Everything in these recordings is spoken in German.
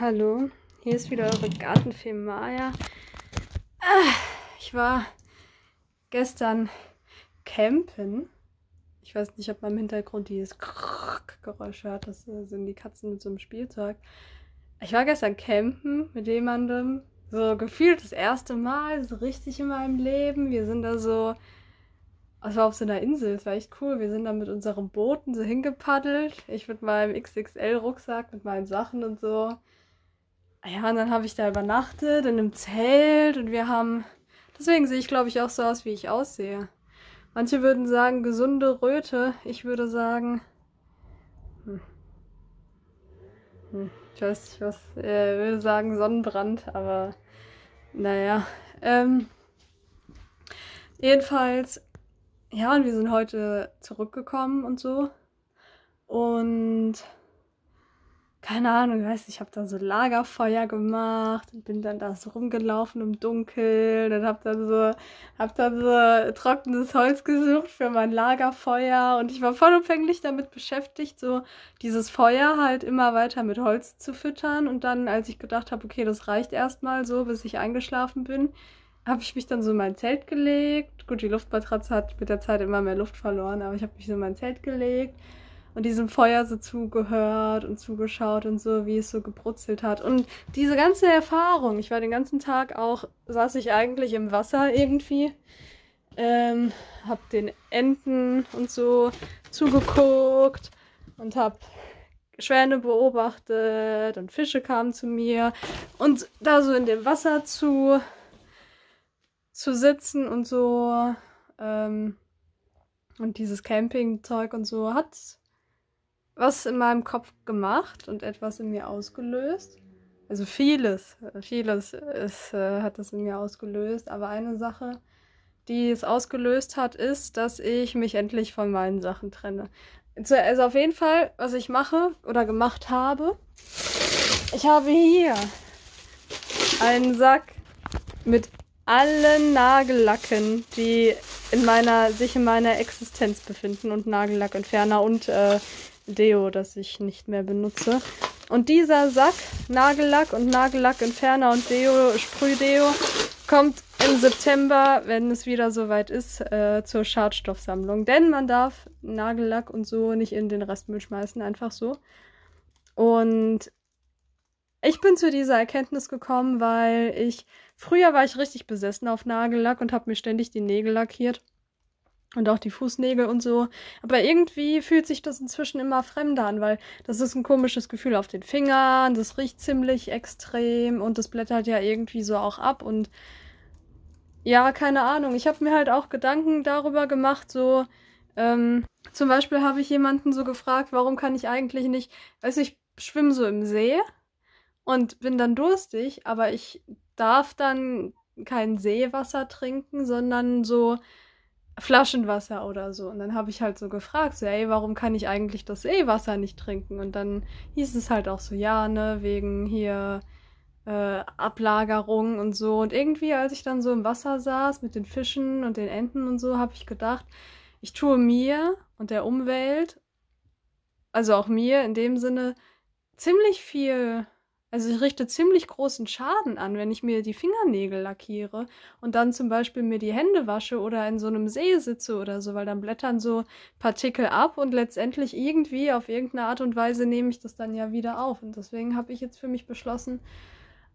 Hallo, hier ist wieder eure Gartenfee Maya. Ah, ich war gestern campen. Ich weiß nicht, ob man im Hintergrund dieses Geräusch hört. Das äh, sind die Katzen mit so einem Spielzeug. Ich war gestern campen mit jemandem. So gefühlt das erste Mal, so richtig in meinem Leben. Wir sind da so. Es war auf so einer Insel, es war echt cool. Wir sind da mit unseren Booten so hingepaddelt. Ich mit meinem XXL-Rucksack, mit meinen Sachen und so. Ja, und dann habe ich da übernachtet in einem Zelt und wir haben. Deswegen sehe ich, glaube ich, auch so aus, wie ich aussehe. Manche würden sagen gesunde Röte. Ich würde sagen. Hm. Hm. Ich weiß nicht, was. Ich äh, würde sagen Sonnenbrand, aber naja. Ähm, jedenfalls, ja, und wir sind heute zurückgekommen und so. Und keine Ahnung, weißt ich habe da so Lagerfeuer gemacht und bin dann da so rumgelaufen im Dunkeln und habe dann so hab dann so trockenes Holz gesucht für mein Lagerfeuer und ich war vollumfänglich damit beschäftigt, so dieses Feuer halt immer weiter mit Holz zu füttern und dann als ich gedacht habe, okay, das reicht erstmal so, bis ich eingeschlafen bin, habe ich mich dann so in mein Zelt gelegt. Gut, die Luftmatratze hat mit der Zeit immer mehr Luft verloren, aber ich habe mich so in mein Zelt gelegt und diesem Feuer so zugehört und zugeschaut und so, wie es so gebrutzelt hat. Und diese ganze Erfahrung, ich war den ganzen Tag auch, saß ich eigentlich im Wasser irgendwie, ähm, hab den Enten und so zugeguckt und hab Schwäne beobachtet und Fische kamen zu mir und da so in dem Wasser zu zu sitzen und so ähm, und dieses Campingzeug und so hat was in meinem Kopf gemacht und etwas in mir ausgelöst. Also vieles, vieles ist, äh, hat das in mir ausgelöst. Aber eine Sache, die es ausgelöst hat, ist, dass ich mich endlich von meinen Sachen trenne. Also auf jeden Fall, was ich mache oder gemacht habe, ich habe hier einen Sack mit allen Nagellacken, die in meiner, sich in meiner Existenz befinden und Nagellackentferner und äh, Deo, das ich nicht mehr benutze. Und dieser Sack, Nagellack und Nagellackentferner und Deo, Sprühdeo, kommt im September, wenn es wieder soweit ist, äh, zur Schadstoffsammlung. Denn man darf Nagellack und so nicht in den Restmüll schmeißen, einfach so. Und ich bin zu dieser Erkenntnis gekommen, weil ich früher war ich richtig besessen auf Nagellack und habe mir ständig die Nägel lackiert und auch die Fußnägel und so. Aber irgendwie fühlt sich das inzwischen immer fremder an, weil das ist ein komisches Gefühl auf den Fingern, das riecht ziemlich extrem und das blättert ja irgendwie so auch ab und ja, keine Ahnung. Ich habe mir halt auch Gedanken darüber gemacht, so ähm, zum Beispiel habe ich jemanden so gefragt, warum kann ich eigentlich nicht, weiß ich schwimme so im See und bin dann durstig, aber ich darf dann kein Seewasser trinken, sondern so Flaschenwasser oder so. Und dann habe ich halt so gefragt, so, ey, warum kann ich eigentlich das Seewasser nicht trinken? Und dann hieß es halt auch so, ja, ne, wegen hier äh, Ablagerung und so. Und irgendwie, als ich dann so im Wasser saß mit den Fischen und den Enten und so, habe ich gedacht, ich tue mir und der Umwelt, also auch mir in dem Sinne, ziemlich viel also ich richte ziemlich großen Schaden an, wenn ich mir die Fingernägel lackiere und dann zum Beispiel mir die Hände wasche oder in so einem See sitze oder so, weil dann blättern so Partikel ab und letztendlich irgendwie auf irgendeine Art und Weise nehme ich das dann ja wieder auf. Und deswegen habe ich jetzt für mich beschlossen,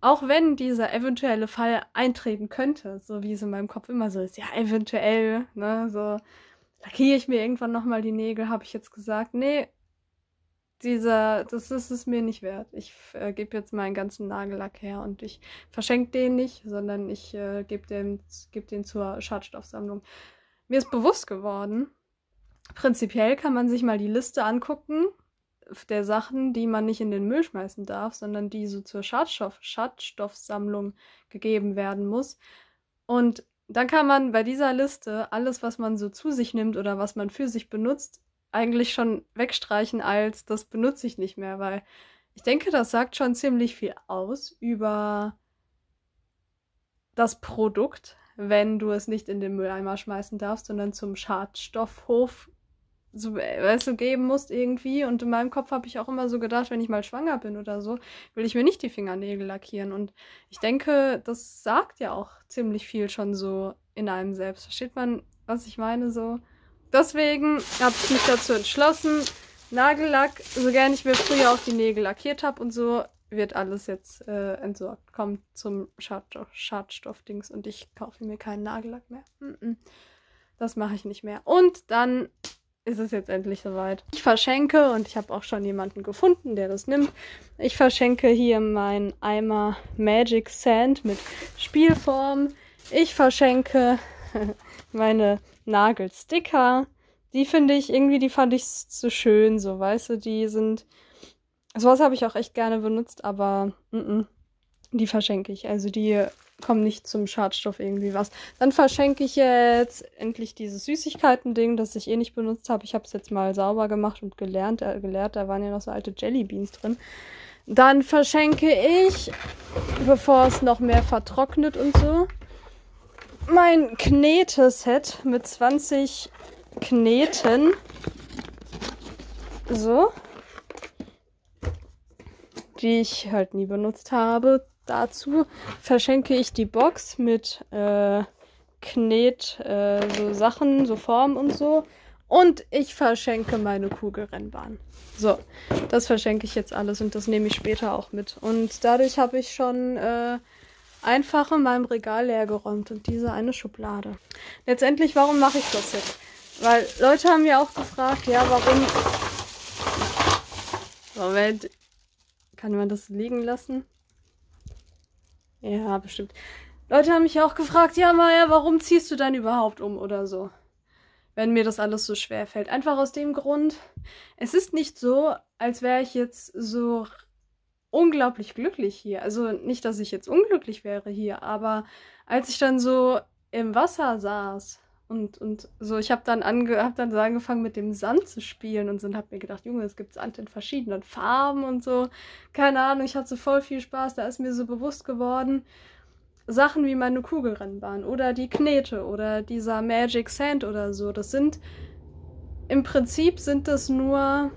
auch wenn dieser eventuelle Fall eintreten könnte, so wie es in meinem Kopf immer so ist, ja, eventuell, ne, so lackiere ich mir irgendwann nochmal die Nägel, habe ich jetzt gesagt, nee, dieser, das ist es mir nicht wert. Ich äh, gebe jetzt meinen ganzen Nagellack her und ich verschenke den nicht, sondern ich äh, gebe den, geb den zur Schadstoffsammlung. Mir ist bewusst geworden, prinzipiell kann man sich mal die Liste angucken der Sachen, die man nicht in den Müll schmeißen darf, sondern die so zur Schadstoff Schadstoffsammlung gegeben werden muss. Und dann kann man bei dieser Liste alles, was man so zu sich nimmt oder was man für sich benutzt, eigentlich schon wegstreichen als das benutze ich nicht mehr, weil ich denke, das sagt schon ziemlich viel aus über das Produkt, wenn du es nicht in den Mülleimer schmeißen darfst, sondern zum Schadstoffhof so, weißt äh, du, geben musst irgendwie. Und in meinem Kopf habe ich auch immer so gedacht, wenn ich mal schwanger bin oder so, will ich mir nicht die Fingernägel lackieren. Und ich denke, das sagt ja auch ziemlich viel schon so in einem selbst. Versteht man, was ich meine? So. Deswegen habe ich mich dazu entschlossen, Nagellack, so gerne ich mir früher auch die Nägel lackiert habe und so, wird alles jetzt äh, entsorgt. Kommt zum Schadstoff Schadstoffdings und ich kaufe mir keinen Nagellack mehr. Das mache ich nicht mehr. Und dann ist es jetzt endlich soweit. Ich verschenke, und ich habe auch schon jemanden gefunden, der das nimmt. Ich verschenke hier meinen Eimer Magic Sand mit Spielform. Ich verschenke meine Nagelsticker, die finde ich irgendwie, die fand ich so schön, so, weißt du, die sind. Sowas habe ich auch echt gerne benutzt, aber mm -mm, die verschenke ich. Also die kommen nicht zum Schadstoff irgendwie was. Dann verschenke ich jetzt endlich dieses Süßigkeiten-Ding, das ich eh nicht benutzt habe. Ich habe es jetzt mal sauber gemacht und gelernt, äh, gelehrt. Da waren ja noch so alte Jellybeans drin. Dann verschenke ich, bevor es noch mehr vertrocknet und so, mein Knete-Set mit 20 Kneten. So. Die ich halt nie benutzt habe. Dazu verschenke ich die Box mit äh, Knet, äh, so Sachen, so Formen und so. Und ich verschenke meine Kugelrennbahn. So, das verschenke ich jetzt alles und das nehme ich später auch mit. Und dadurch habe ich schon äh, einfach in meinem Regal leergeräumt und diese eine Schublade. Letztendlich, warum mache ich das jetzt? Weil Leute haben ja auch gefragt, ja, warum. Moment, kann man das liegen lassen? Ja, bestimmt. Leute haben mich auch gefragt, ja, Maja, warum ziehst du dann überhaupt um oder so? Wenn mir das alles so schwer fällt. Einfach aus dem Grund, es ist nicht so, als wäre ich jetzt so unglaublich glücklich hier. Also nicht, dass ich jetzt unglücklich wäre hier, aber als ich dann so im Wasser saß und, und so, ich habe dann, ange hab dann so angefangen mit dem Sand zu spielen und so und habe mir gedacht, Junge, es gibt Sand in verschiedenen Farben und so. Keine Ahnung, ich hatte so voll viel Spaß, da ist mir so bewusst geworden, Sachen wie meine Kugelrennbahn oder die Knete oder dieser Magic Sand oder so, das sind im Prinzip sind das nur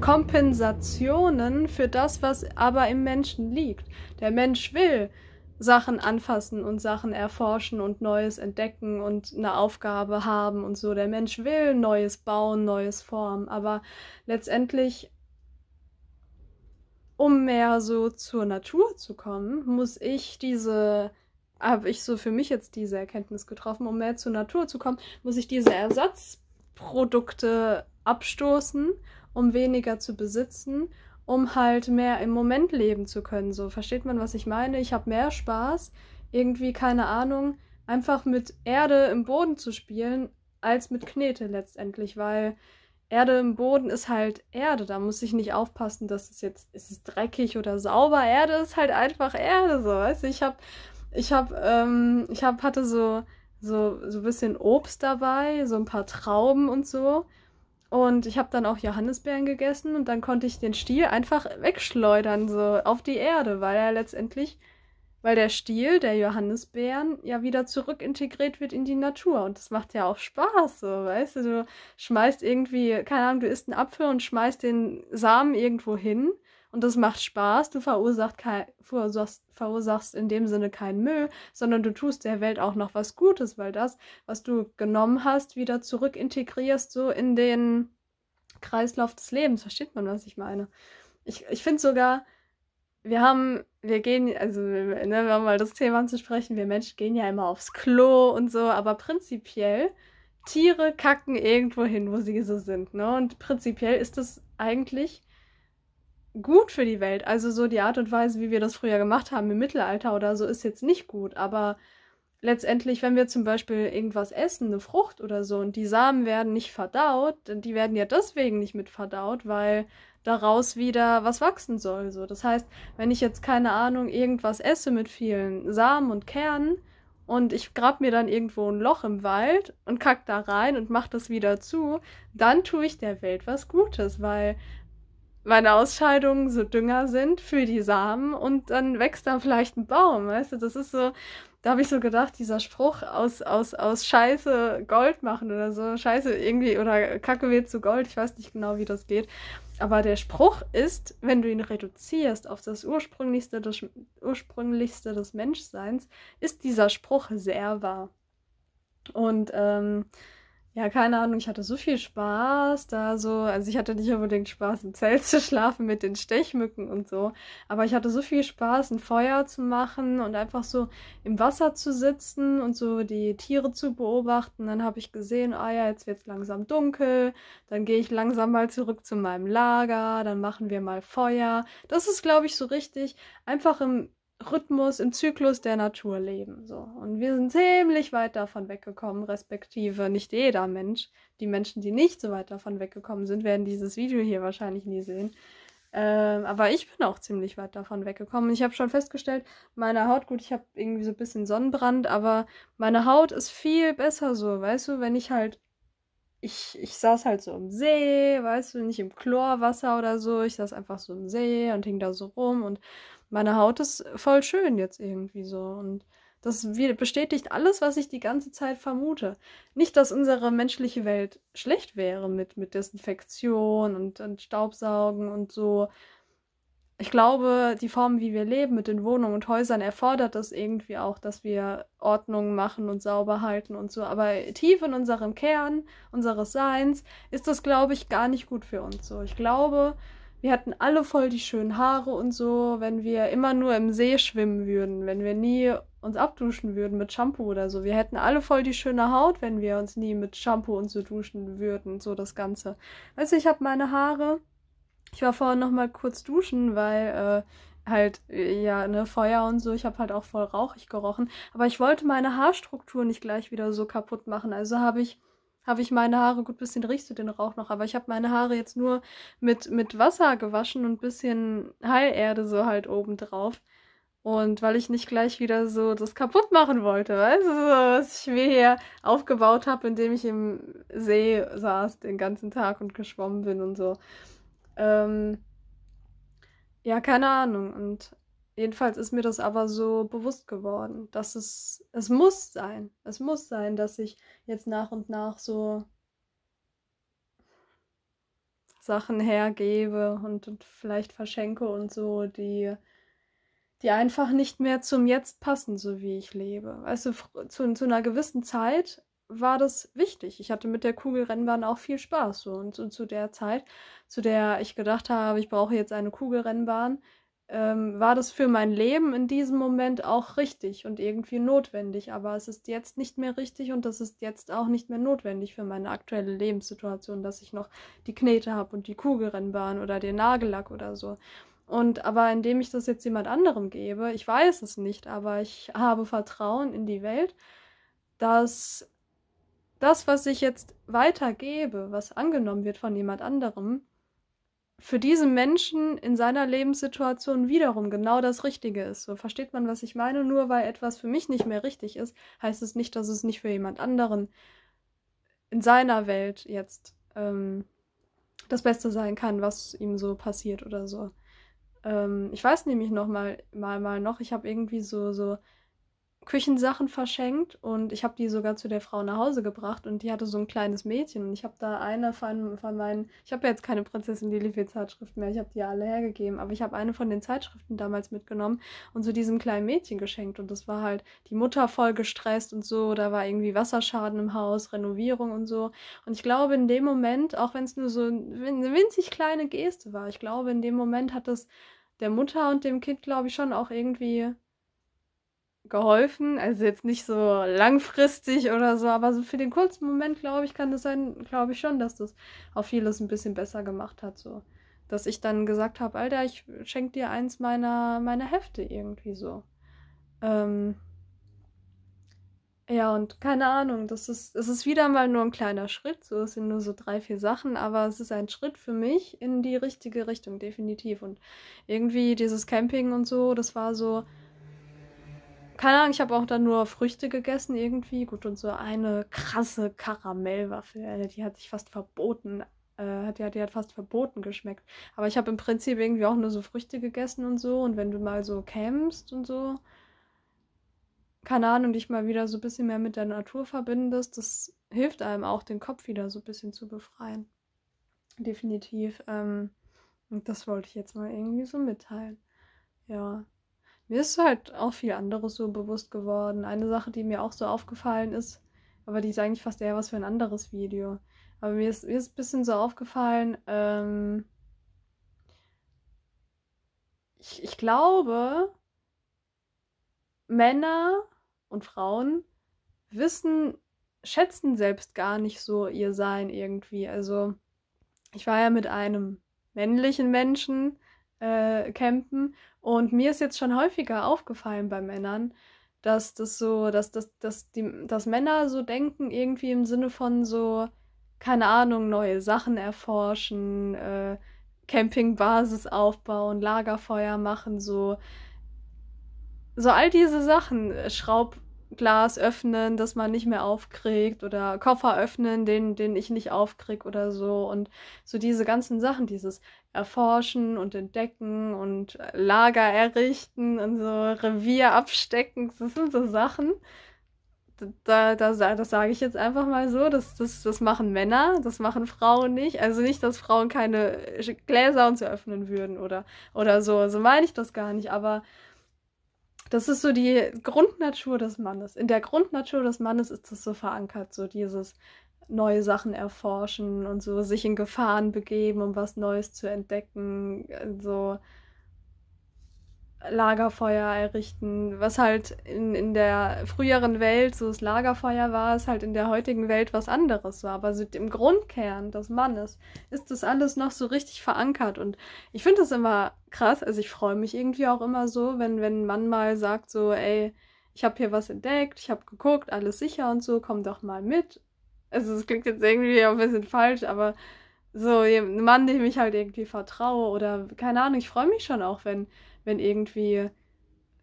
Kompensationen für das, was aber im Menschen liegt. Der Mensch will Sachen anfassen und Sachen erforschen und Neues entdecken und eine Aufgabe haben und so. Der Mensch will Neues bauen, Neues formen, aber letztendlich, um mehr so zur Natur zu kommen, muss ich diese habe ich so für mich jetzt diese Erkenntnis getroffen, um mehr zur Natur zu kommen, muss ich diese Ersatzprodukte abstoßen um weniger zu besitzen, um halt mehr im Moment leben zu können. So versteht man, was ich meine? Ich habe mehr Spaß, irgendwie keine Ahnung, einfach mit Erde im Boden zu spielen, als mit Knete letztendlich, weil Erde im Boden ist halt Erde. Da muss ich nicht aufpassen, dass es jetzt ist es dreckig oder sauber. Erde ist halt einfach Erde. So, weißt du, ich habe, ich habe, ähm, ich habe hatte so so so ein bisschen Obst dabei, so ein paar Trauben und so. Und ich habe dann auch Johannisbeeren gegessen und dann konnte ich den Stiel einfach wegschleudern, so auf die Erde, weil er letztendlich, weil der Stiel der Johannisbeeren ja wieder zurück integriert wird in die Natur. Und das macht ja auch Spaß, so, weißt du? Du schmeißt irgendwie, keine Ahnung, du isst einen Apfel und schmeißt den Samen irgendwo hin und das macht Spaß. Du verursacht kein, verursachst, verursachst in dem Sinne keinen Müll, sondern du tust der Welt auch noch was Gutes, weil das, was du genommen hast, wieder zurück integrierst, so in den Kreislauf des Lebens. Versteht man, was ich meine? Ich, ich finde sogar, wir haben, wir gehen, also ne, haben mal das Thema anzusprechen, wir Menschen gehen ja immer aufs Klo und so, aber prinzipiell Tiere kacken irgendwo hin, wo sie so sind. Ne? Und prinzipiell ist das eigentlich gut für die Welt. Also so die Art und Weise, wie wir das früher gemacht haben im Mittelalter oder so, ist jetzt nicht gut. Aber letztendlich, wenn wir zum Beispiel irgendwas essen, eine Frucht oder so, und die Samen werden nicht verdaut, die werden ja deswegen nicht mit verdaut, weil daraus wieder was wachsen soll. So. Das heißt, wenn ich jetzt keine Ahnung irgendwas esse mit vielen Samen und Kernen, und ich grab mir dann irgendwo ein Loch im Wald und kack da rein und mach das wieder zu, dann tue ich der Welt was Gutes, weil meine Ausscheidungen Ausscheidung so Dünger sind für die Samen und dann wächst da vielleicht ein Baum, weißt du? Das ist so, da habe ich so gedacht, dieser Spruch aus, aus, aus Scheiße Gold machen oder so, Scheiße irgendwie oder Kacke wird zu Gold, ich weiß nicht genau, wie das geht. Aber der Spruch ist, wenn du ihn reduzierst auf das Ursprünglichste des, Ursprünglichste des Menschseins, ist dieser Spruch sehr wahr. Und ähm, ja, keine Ahnung, ich hatte so viel Spaß da so. Also ich hatte nicht unbedingt Spaß, im Zelt zu schlafen mit den Stechmücken und so. Aber ich hatte so viel Spaß, ein Feuer zu machen und einfach so im Wasser zu sitzen und so die Tiere zu beobachten. Dann habe ich gesehen, ah ja, jetzt wird es langsam dunkel. Dann gehe ich langsam mal zurück zu meinem Lager. Dann machen wir mal Feuer. Das ist, glaube ich, so richtig. Einfach im Rhythmus, im Zyklus der Natur leben. So. Und wir sind ziemlich weit davon weggekommen, respektive nicht jeder Mensch. Die Menschen, die nicht so weit davon weggekommen sind, werden dieses Video hier wahrscheinlich nie sehen. Ähm, aber ich bin auch ziemlich weit davon weggekommen. Ich habe schon festgestellt, meine Haut, gut, ich habe irgendwie so ein bisschen Sonnenbrand, aber meine Haut ist viel besser so, weißt du, wenn ich halt. Ich, ich saß halt so im See, weißt du, nicht im Chlorwasser oder so. Ich saß einfach so im See und hing da so rum und meine Haut ist voll schön jetzt irgendwie so. Und das bestätigt alles, was ich die ganze Zeit vermute. Nicht, dass unsere menschliche Welt schlecht wäre mit, mit Desinfektion und, und Staubsaugen und so. Ich glaube, die Form, wie wir leben mit den Wohnungen und Häusern, erfordert das irgendwie auch, dass wir Ordnung machen und sauber halten und so. Aber tief in unserem Kern, unseres Seins, ist das, glaube ich, gar nicht gut für uns so. Ich glaube, wir hätten alle voll die schönen Haare und so, wenn wir immer nur im See schwimmen würden, wenn wir nie uns abduschen würden mit Shampoo oder so. Wir hätten alle voll die schöne Haut, wenn wir uns nie mit Shampoo und so duschen würden, so das Ganze. Weißt du, ich habe meine Haare, ich war vorhin noch mal kurz duschen, weil äh, halt, ja, ne, Feuer und so, ich habe halt auch voll rauchig gerochen. Aber ich wollte meine Haarstruktur nicht gleich wieder so kaputt machen, also habe ich habe ich meine Haare, gut, bisschen riechst du den Rauch noch, aber ich habe meine Haare jetzt nur mit, mit Wasser gewaschen und bisschen Heilerde so halt oben drauf. Und weil ich nicht gleich wieder so das kaputt machen wollte, weißt du, was ich mir hier aufgebaut habe, indem ich im See saß den ganzen Tag und geschwommen bin und so. Ähm, ja, keine Ahnung. Und jedenfalls ist mir das aber so bewusst geworden, dass es, es muss sein, es muss sein, dass ich jetzt nach und nach so Sachen hergebe und, und vielleicht verschenke und so, die, die einfach nicht mehr zum Jetzt passen, so wie ich lebe. Weißt du, zu, zu einer gewissen Zeit war das wichtig. Ich hatte mit der Kugelrennbahn auch viel Spaß. So. Und, und zu der Zeit, zu der ich gedacht habe, ich brauche jetzt eine Kugelrennbahn, ähm, war das für mein Leben in diesem Moment auch richtig und irgendwie notwendig. Aber es ist jetzt nicht mehr richtig und das ist jetzt auch nicht mehr notwendig für meine aktuelle Lebenssituation, dass ich noch die Knete habe und die Kugelrennbahn oder den Nagellack oder so. Und aber indem ich das jetzt jemand anderem gebe, ich weiß es nicht, aber ich habe Vertrauen in die Welt, dass das, was ich jetzt weitergebe, was angenommen wird von jemand anderem, für diesen Menschen in seiner Lebenssituation wiederum genau das Richtige ist. So versteht man, was ich meine. Nur weil etwas für mich nicht mehr richtig ist, heißt es nicht, dass es nicht für jemand anderen in seiner Welt jetzt ähm, das Beste sein kann, was ihm so passiert oder so. Ähm, ich weiß nämlich noch mal, mal, mal noch, ich habe irgendwie so, so Küchensachen verschenkt und ich habe die sogar zu der Frau nach Hause gebracht und die hatte so ein kleines Mädchen und ich habe da eine von, von meinen, ich habe ja jetzt keine Prinzessin Lilifee Zeitschriften mehr, ich habe die ja alle hergegeben, aber ich habe eine von den Zeitschriften damals mitgenommen und zu so diesem kleinen Mädchen geschenkt und das war halt die Mutter voll gestresst und so, da war irgendwie Wasserschaden im Haus, Renovierung und so und ich glaube in dem Moment, auch wenn es nur so eine winzig kleine Geste war, ich glaube in dem Moment hat es der Mutter und dem Kind glaube ich schon auch irgendwie geholfen. Also jetzt nicht so langfristig oder so, aber so für den kurzen Moment, glaube ich, kann das sein, glaube ich schon, dass das auch vieles ein bisschen besser gemacht hat. So. Dass ich dann gesagt habe, Alter, ich schenke dir eins meiner, meiner Hefte irgendwie so. Ähm ja, und keine Ahnung, das ist, es ist wieder mal nur ein kleiner Schritt. So, es sind nur so drei, vier Sachen, aber es ist ein Schritt für mich in die richtige Richtung, definitiv. Und irgendwie dieses Camping und so, das war so, keine Ahnung, ich habe auch dann nur Früchte gegessen irgendwie. Gut, und so eine krasse Karamellwaffel, äh, die hat sich fast verboten. Äh, die, hat, die hat fast verboten geschmeckt. Aber ich habe im Prinzip irgendwie auch nur so Früchte gegessen und so. Und wenn du mal so campst und so, keine Ahnung, dich mal wieder so ein bisschen mehr mit der Natur verbindest, das hilft einem auch, den Kopf wieder so ein bisschen zu befreien. Definitiv. Ähm, und das wollte ich jetzt mal irgendwie so mitteilen. Ja. Mir ist halt auch viel anderes so bewusst geworden. Eine Sache, die mir auch so aufgefallen ist, aber die ist eigentlich fast eher was für ein anderes Video. Aber mir ist, mir ist ein bisschen so aufgefallen, ähm, ich, ich glaube, Männer und Frauen wissen, schätzen selbst gar nicht so ihr Sein irgendwie. Also, ich war ja mit einem männlichen Menschen äh, campen. Und mir ist jetzt schon häufiger aufgefallen bei Männern, dass das so, dass, dass, dass, die, dass Männer so denken, irgendwie im Sinne von so, keine Ahnung, neue Sachen erforschen, äh, Campingbasis aufbauen, Lagerfeuer machen, so. So all diese Sachen, äh, Schraub, Glas öffnen, das man nicht mehr aufkriegt oder Koffer öffnen, den, den ich nicht aufkrieg oder so. Und so diese ganzen Sachen, dieses Erforschen und Entdecken und Lager errichten und so Revier abstecken, das sind so Sachen. Da, da, das sage ich jetzt einfach mal so, das, das, das machen Männer, das machen Frauen nicht. Also nicht, dass Frauen keine Gläser und so öffnen würden oder, oder so. So meine ich das gar nicht, aber das ist so die Grundnatur des Mannes. In der Grundnatur des Mannes ist das so verankert, so dieses neue Sachen erforschen und so sich in Gefahren begeben, um was Neues zu entdecken. Äh, so also, Lagerfeuer errichten, was halt in, in der früheren Welt so das Lagerfeuer war, ist halt in der heutigen Welt was anderes war. Aber so im Grundkern des Mannes ist das alles noch so richtig verankert. Und ich finde das immer krass. Also ich freue mich irgendwie auch immer so, wenn, wenn ein Mann mal sagt so, ey, ich habe hier was entdeckt, ich habe geguckt, alles sicher und so, komm doch mal mit. Also es klingt jetzt irgendwie auch ein bisschen falsch, aber so ein Mann, dem ich halt irgendwie vertraue oder keine Ahnung, ich freue mich schon auch, wenn wenn irgendwie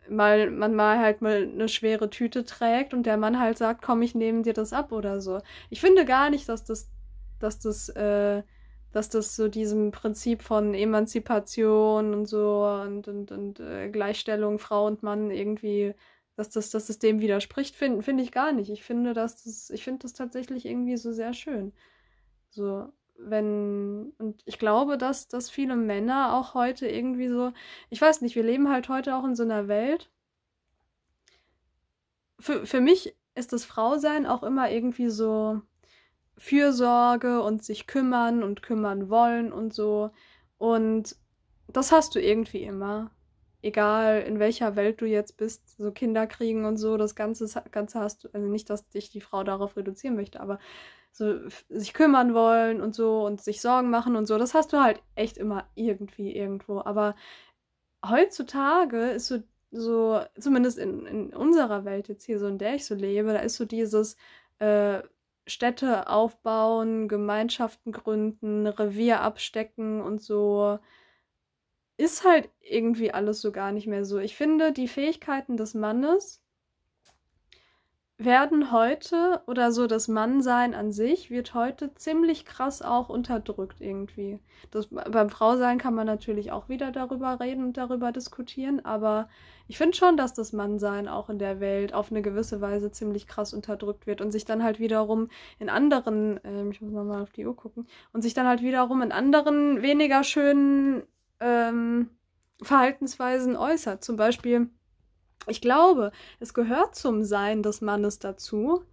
mal man mal halt mal eine schwere Tüte trägt und der Mann halt sagt, komm, ich nehme dir das ab oder so. Ich finde gar nicht, dass das, dass das, äh, dass das so diesem Prinzip von Emanzipation und so und, und, und äh, Gleichstellung Frau und Mann irgendwie, dass das, dass das dem widerspricht, finde find ich gar nicht. Ich finde, dass das, ich finde das tatsächlich irgendwie so sehr schön. So, wenn, und ich glaube, dass, dass viele Männer auch heute irgendwie so, ich weiß nicht, wir leben halt heute auch in so einer Welt. Für, für mich ist das Frausein auch immer irgendwie so Fürsorge und sich kümmern und kümmern wollen und so. Und das hast du irgendwie immer egal in welcher Welt du jetzt bist, so Kinder kriegen und so, das Ganze, Ganze hast du, also nicht, dass dich die Frau darauf reduzieren möchte, aber so sich kümmern wollen und so und sich Sorgen machen und so, das hast du halt echt immer irgendwie irgendwo. Aber heutzutage ist so, so zumindest in, in unserer Welt jetzt hier, so in der ich so lebe, da ist so dieses äh, Städte aufbauen, Gemeinschaften gründen, Revier abstecken und so ist halt irgendwie alles so gar nicht mehr so. Ich finde, die Fähigkeiten des Mannes werden heute oder so das Mannsein an sich wird heute ziemlich krass auch unterdrückt irgendwie. Das, beim Frausein kann man natürlich auch wieder darüber reden und darüber diskutieren, aber ich finde schon, dass das Mannsein auch in der Welt auf eine gewisse Weise ziemlich krass unterdrückt wird und sich dann halt wiederum in anderen, äh, ich muss nochmal auf die Uhr gucken, und sich dann halt wiederum in anderen weniger schönen ähm, Verhaltensweisen äußert. Zum Beispiel, ich glaube, es gehört zum Sein des Mannes dazu,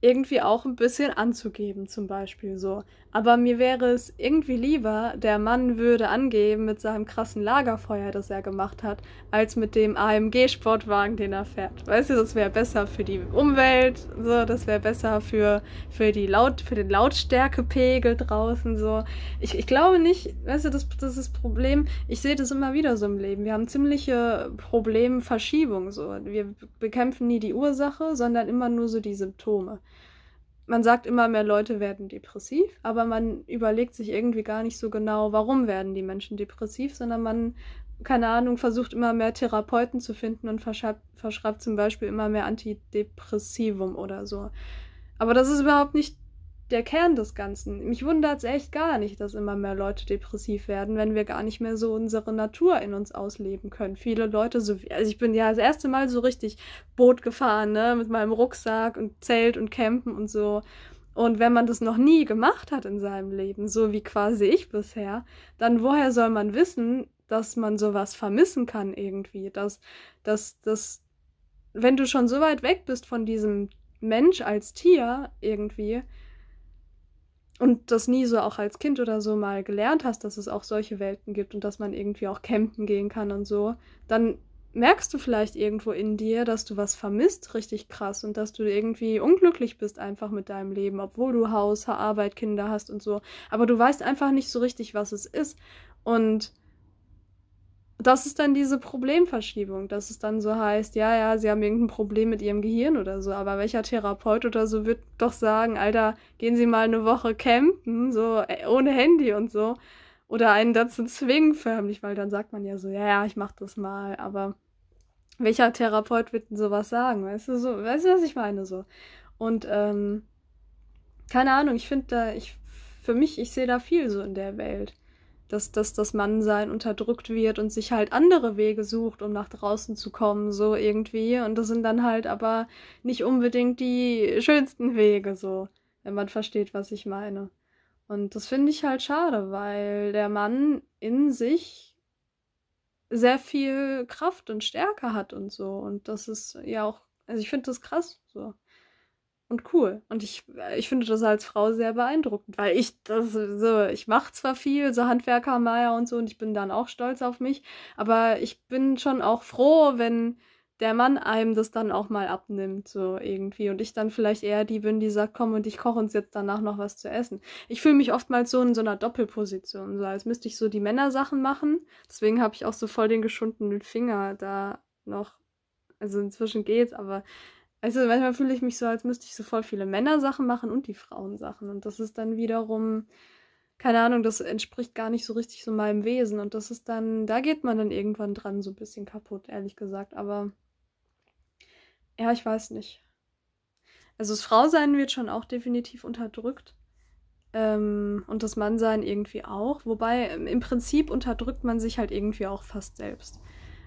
irgendwie auch ein bisschen anzugeben, zum Beispiel so. Aber mir wäre es irgendwie lieber, der Mann würde angeben mit seinem krassen Lagerfeuer, das er gemacht hat, als mit dem AMG-Sportwagen, den er fährt. Weißt du, das wäre besser für die Umwelt, so, das wäre besser für, für, die Laut, für den Lautstärkepegel draußen, so. Ich, ich glaube nicht, weißt du, das, das ist das Problem. Ich sehe das immer wieder so im Leben. Wir haben ziemliche Problemverschiebung, so. Wir bekämpfen nie die Ursache, sondern immer nur so die Symptome man sagt immer mehr Leute werden depressiv, aber man überlegt sich irgendwie gar nicht so genau, warum werden die Menschen depressiv, sondern man, keine Ahnung, versucht immer mehr Therapeuten zu finden und verschreibt, zum Beispiel immer mehr Antidepressivum oder so. Aber das ist überhaupt nicht der Kern des Ganzen. Mich wundert es echt gar nicht, dass immer mehr Leute depressiv werden, wenn wir gar nicht mehr so unsere Natur in uns ausleben können. Viele Leute, so wie, also ich bin ja das erste Mal so richtig Boot gefahren, ne, mit meinem Rucksack und Zelt und Campen und so. Und wenn man das noch nie gemacht hat in seinem Leben, so wie quasi ich bisher, dann woher soll man wissen, dass man sowas vermissen kann irgendwie, dass, dass, dass, wenn du schon so weit weg bist von diesem Mensch als Tier irgendwie, und das nie so auch als Kind oder so mal gelernt hast, dass es auch solche Welten gibt und dass man irgendwie auch campen gehen kann und so, dann merkst du vielleicht irgendwo in dir, dass du was vermisst, richtig krass und dass du irgendwie unglücklich bist einfach mit deinem Leben, obwohl du Haus, Arbeit, Kinder hast und so, aber du weißt einfach nicht so richtig, was es ist und das ist dann diese Problemverschiebung, dass es dann so heißt, ja, ja, sie haben irgendein Problem mit ihrem Gehirn oder so, aber welcher Therapeut oder so wird doch sagen, Alter, gehen Sie mal eine Woche campen, so äh, ohne Handy und so. Oder einen dazu zwingen förmlich, weil dann sagt man ja so, ja, ja, ich mach das mal, aber welcher Therapeut wird denn sowas sagen? Weißt du, so, weißt du, was ich meine? So. Und ähm, keine Ahnung, ich finde da, ich, für mich, ich sehe da viel so in der Welt dass, dass das Mannsein unterdrückt wird und sich halt andere Wege sucht, um nach draußen zu kommen, so irgendwie. Und das sind dann halt aber nicht unbedingt die schönsten Wege, so, wenn man versteht, was ich meine. Und das finde ich halt schade, weil der Mann in sich sehr viel Kraft und Stärke hat und so. Und das ist ja auch, also ich finde das krass so und cool. Und ich, äh, ich finde das als Frau sehr beeindruckend, weil ich das so, ich mache zwar viel, so Handwerker, Meier und so, und ich bin dann auch stolz auf mich, aber ich bin schon auch froh, wenn der Mann einem das dann auch mal abnimmt, so irgendwie. Und ich dann vielleicht eher die bin, die sagt, komm und ich koche uns jetzt danach noch was zu essen. Ich fühle mich oftmals so in so einer Doppelposition, so als müsste ich so die Männersachen machen. Deswegen habe ich auch so voll den geschundenen Finger da noch. Also inzwischen geht's, aber also manchmal fühle ich mich so, als müsste ich so voll viele Männersachen machen und die Frauensachen. Und das ist dann wiederum, keine Ahnung, das entspricht gar nicht so richtig so meinem Wesen. Und das ist dann, da geht man dann irgendwann dran so ein bisschen kaputt, ehrlich gesagt. Aber ja, ich weiß nicht. Also das Frausein wird schon auch definitiv unterdrückt. Ähm, und das Mannsein irgendwie auch. Wobei ähm, im Prinzip unterdrückt man sich halt irgendwie auch fast selbst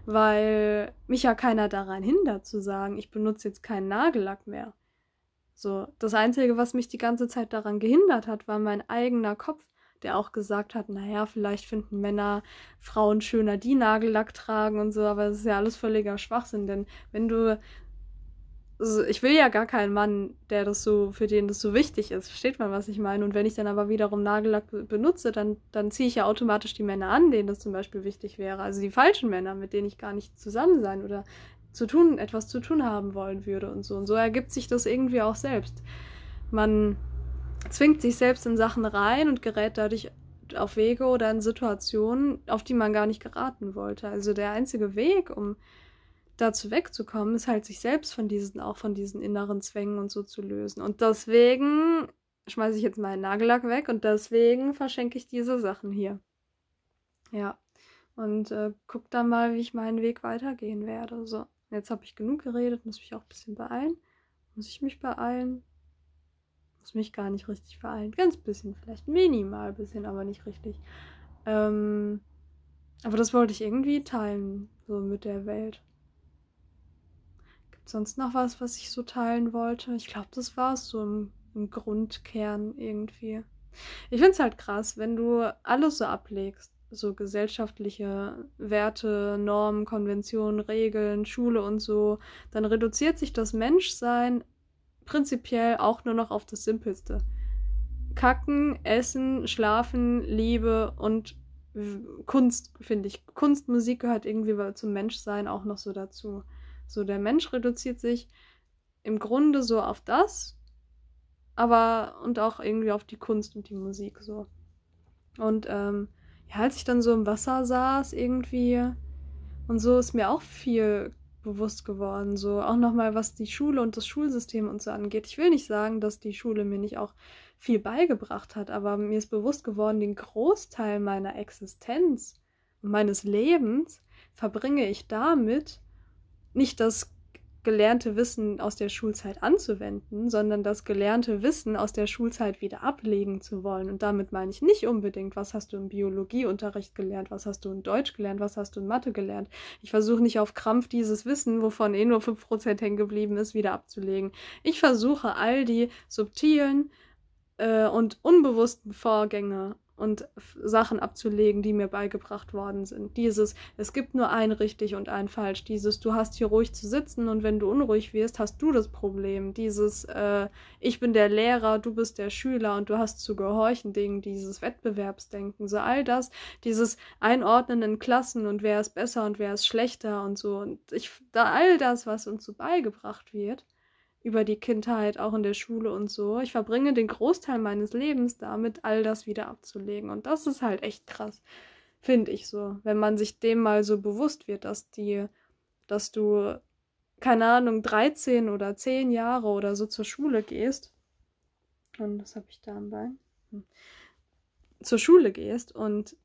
weil mich ja keiner daran hindert zu sagen, ich benutze jetzt keinen Nagellack mehr. So, das Einzige, was mich die ganze Zeit daran gehindert hat, war mein eigener Kopf, der auch gesagt hat, naja, vielleicht finden Männer Frauen schöner, die Nagellack tragen und so, aber es ist ja alles völliger Schwachsinn, denn wenn du also ich will ja gar keinen Mann, der das so, für den das so wichtig ist. Versteht man, was ich meine? Und wenn ich dann aber wiederum Nagellack benutze, dann, dann ziehe ich ja automatisch die Männer an, denen das zum Beispiel wichtig wäre. Also die falschen Männer, mit denen ich gar nicht zusammen sein oder zu tun, etwas zu tun haben wollen würde und so. Und so ergibt sich das irgendwie auch selbst. Man zwingt sich selbst in Sachen rein und gerät dadurch auf Wege oder in Situationen, auf die man gar nicht geraten wollte. Also der einzige Weg, um dazu wegzukommen, ist halt sich selbst von diesen, auch von diesen inneren Zwängen und so zu lösen. Und deswegen schmeiße ich jetzt meinen Nagellack weg und deswegen verschenke ich diese Sachen hier. Ja. Und äh, guck dann mal, wie ich meinen Weg weitergehen werde. So, jetzt habe ich genug geredet, muss mich auch ein bisschen beeilen. Muss ich mich beeilen? Muss mich gar nicht richtig beeilen. Ganz bisschen, vielleicht minimal bisschen, aber nicht richtig. Ähm, aber das wollte ich irgendwie teilen, so mit der Welt sonst noch was, was ich so teilen wollte? Ich glaube, das war es so im, im Grundkern irgendwie. Ich finde es halt krass, wenn du alles so ablegst so gesellschaftliche Werte, Normen, Konventionen, Regeln, Schule und so, dann reduziert sich das Menschsein prinzipiell auch nur noch auf das Simpelste. Kacken, Essen, Schlafen, Liebe und Kunst, finde ich. Kunst, Musik gehört irgendwie zum Menschsein auch noch so dazu. So, der Mensch reduziert sich im Grunde so auf das, aber und auch irgendwie auf die Kunst und die Musik so. Und ähm, ja, als ich dann so im Wasser saß irgendwie und so ist mir auch viel bewusst geworden, so auch nochmal, was die Schule und das Schulsystem und so angeht. Ich will nicht sagen, dass die Schule mir nicht auch viel beigebracht hat, aber mir ist bewusst geworden, den Großteil meiner Existenz und meines Lebens verbringe ich damit, nicht das gelernte Wissen aus der Schulzeit anzuwenden, sondern das gelernte Wissen aus der Schulzeit wieder ablegen zu wollen. Und damit meine ich nicht unbedingt, was hast du im Biologieunterricht gelernt, was hast du in Deutsch gelernt, was hast du in Mathe gelernt. Ich versuche nicht auf Krampf dieses Wissen, wovon eh nur 5% hängen geblieben ist, wieder abzulegen. Ich versuche all die subtilen äh, und unbewussten Vorgänge und Sachen abzulegen, die mir beigebracht worden sind. Dieses, es gibt nur ein richtig und ein falsch. Dieses, du hast hier ruhig zu sitzen und wenn du unruhig wirst, hast du das Problem. Dieses, äh, ich bin der Lehrer, du bist der Schüler und du hast zu gehorchen Ding. Dieses Wettbewerbsdenken, so all das. Dieses Einordnen in Klassen und wer ist besser und wer ist schlechter und so. Und ich, da all das, was uns so beigebracht wird, über die Kindheit, auch in der Schule und so. Ich verbringe den Großteil meines Lebens damit, all das wieder abzulegen. Und das ist halt echt krass, finde ich so. Wenn man sich dem mal so bewusst wird, dass die, dass du, keine Ahnung, 13 oder 10 Jahre oder so zur Schule gehst. Und was habe ich da am Bein? Hm. Zur Schule gehst und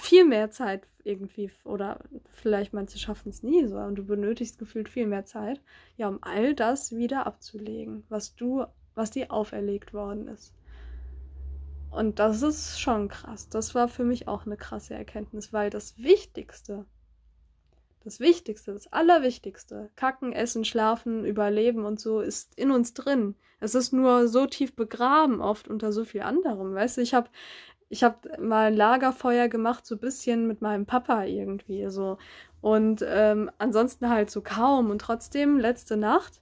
viel mehr Zeit irgendwie oder vielleicht manche schaffen es nie so und du benötigst gefühlt viel mehr Zeit, ja, um all das wieder abzulegen, was du, was dir auferlegt worden ist. Und das ist schon krass. Das war für mich auch eine krasse Erkenntnis, weil das Wichtigste, das Wichtigste, das Allerwichtigste, Kacken, Essen, Schlafen, Überleben und so, ist in uns drin. Es ist nur so tief begraben, oft unter so viel anderem. Weißt du, ich habe ich habe mal ein Lagerfeuer gemacht, so ein bisschen mit meinem Papa irgendwie so. Und ähm, ansonsten halt so kaum. Und trotzdem, letzte Nacht,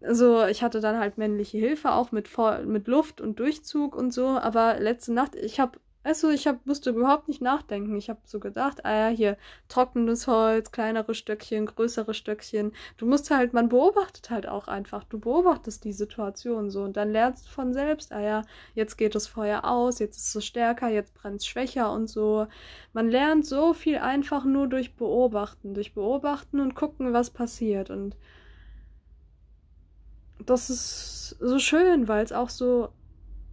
also ich hatte dann halt männliche Hilfe auch mit, mit Luft und Durchzug und so, aber letzte Nacht, ich habe also ich hab, musste überhaupt nicht nachdenken. Ich habe so gedacht, ah ja, hier trockenes Holz, kleinere Stöckchen, größere Stöckchen. Du musst halt, man beobachtet halt auch einfach. Du beobachtest die Situation so und dann lernst du von selbst, ah ja, jetzt geht das Feuer aus, jetzt ist es stärker, jetzt brennt es schwächer und so. Man lernt so viel einfach nur durch Beobachten, durch Beobachten und gucken, was passiert. Und das ist so schön, weil es auch so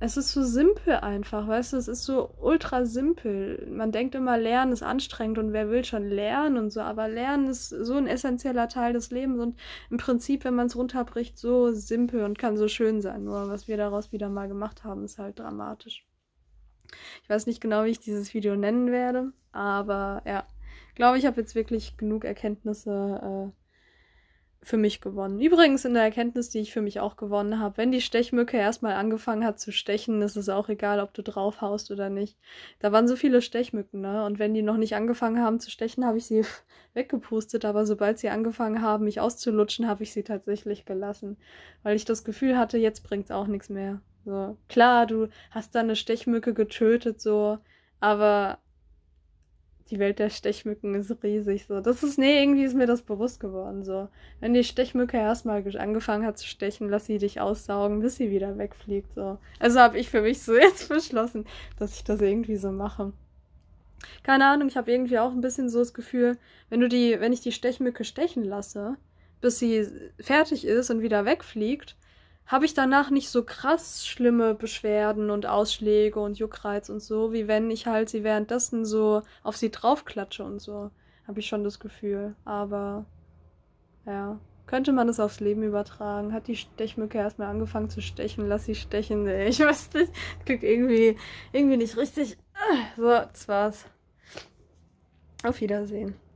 es ist so simpel einfach, weißt du, es ist so ultra simpel. Man denkt immer, Lernen ist anstrengend und wer will schon lernen und so, aber Lernen ist so ein essentieller Teil des Lebens und im Prinzip, wenn man es runterbricht, so simpel und kann so schön sein. Nur was wir daraus wieder mal gemacht haben, ist halt dramatisch. Ich weiß nicht genau, wie ich dieses Video nennen werde, aber ja, glaube ich, habe jetzt wirklich genug Erkenntnisse Äh, für mich gewonnen. Übrigens in der Erkenntnis, die ich für mich auch gewonnen habe, wenn die Stechmücke erstmal angefangen hat zu stechen, ist es auch egal, ob du drauf haust oder nicht. Da waren so viele Stechmücken, ne? Und wenn die noch nicht angefangen haben zu stechen, habe ich sie weggepustet, aber sobald sie angefangen haben, mich auszulutschen, habe ich sie tatsächlich gelassen, weil ich das Gefühl hatte, jetzt bringt's auch nichts mehr. So, klar, du hast da eine Stechmücke getötet so, aber die Welt der Stechmücken ist riesig. So, das ist, nee, irgendwie ist mir das bewusst geworden. So, wenn die Stechmücke erstmal angefangen hat zu stechen, lass sie dich aussaugen, bis sie wieder wegfliegt. So, also habe ich für mich so jetzt beschlossen, dass ich das irgendwie so mache. Keine Ahnung, ich habe irgendwie auch ein bisschen so das Gefühl, wenn du die, wenn ich die Stechmücke stechen lasse, bis sie fertig ist und wieder wegfliegt, habe ich danach nicht so krass schlimme Beschwerden und Ausschläge und Juckreiz und so, wie wenn ich halt sie währenddessen so auf sie draufklatsche und so. Habe ich schon das Gefühl. Aber ja, könnte man das aufs Leben übertragen? Hat die Stechmücke erstmal angefangen zu stechen? Lass sie stechen. Nee, ich weiß nicht. Klingt irgendwie, irgendwie nicht richtig. So, das war's. Auf Wiedersehen.